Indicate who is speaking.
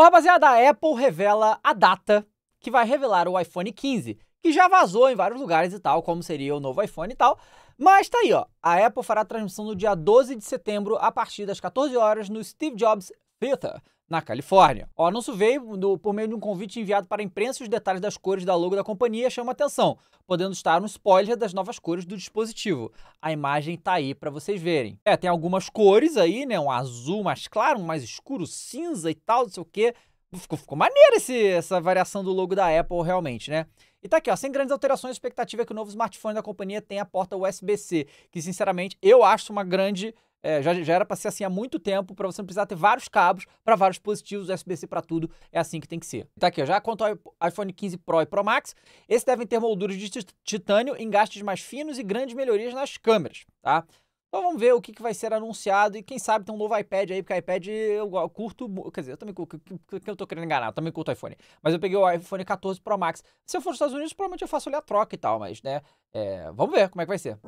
Speaker 1: Bom, rapaziada, a Apple revela a data que vai revelar o iPhone 15, que já vazou em vários lugares e tal, como seria o novo iPhone e tal. Mas tá aí, ó. A Apple fará a transmissão no dia 12 de setembro, a partir das 14 horas, no Steve Jobs Theater, na Califórnia. O anúncio veio do, por meio de um convite enviado para a imprensa e os detalhes das cores da logo da companhia chamam atenção, podendo estar um spoiler das novas cores do dispositivo. A imagem tá aí para vocês verem. É, tem algumas cores aí, né? Um azul mais claro, um mais escuro, cinza e tal, não sei o quê. Ficou, ficou maneiro esse, essa variação do logo da Apple realmente, né? E tá aqui, ó, sem grandes alterações, a expectativa é que o novo smartphone da companhia tenha a porta USB-C, que sinceramente eu acho uma grande é, já, já era para ser assim há muito tempo, para você não precisar ter vários cabos para vários dispositivos, USB-C para tudo, é assim que tem que ser. Tá aqui, ó, já quanto ao iPhone 15 Pro e Pro Max, esses devem ter molduras de titânio, engastes mais finos e grandes melhorias nas câmeras, tá? Então vamos ver o que, que vai ser anunciado e quem sabe tem um novo iPad aí, porque iPad eu curto, quer dizer, eu também curto, que eu tô querendo enganar, eu também curto iPhone. Mas eu peguei o iPhone 14 Pro Max. Se eu for nos Estados Unidos, provavelmente eu faço ali a troca e tal, mas né, é, vamos ver como é que vai ser.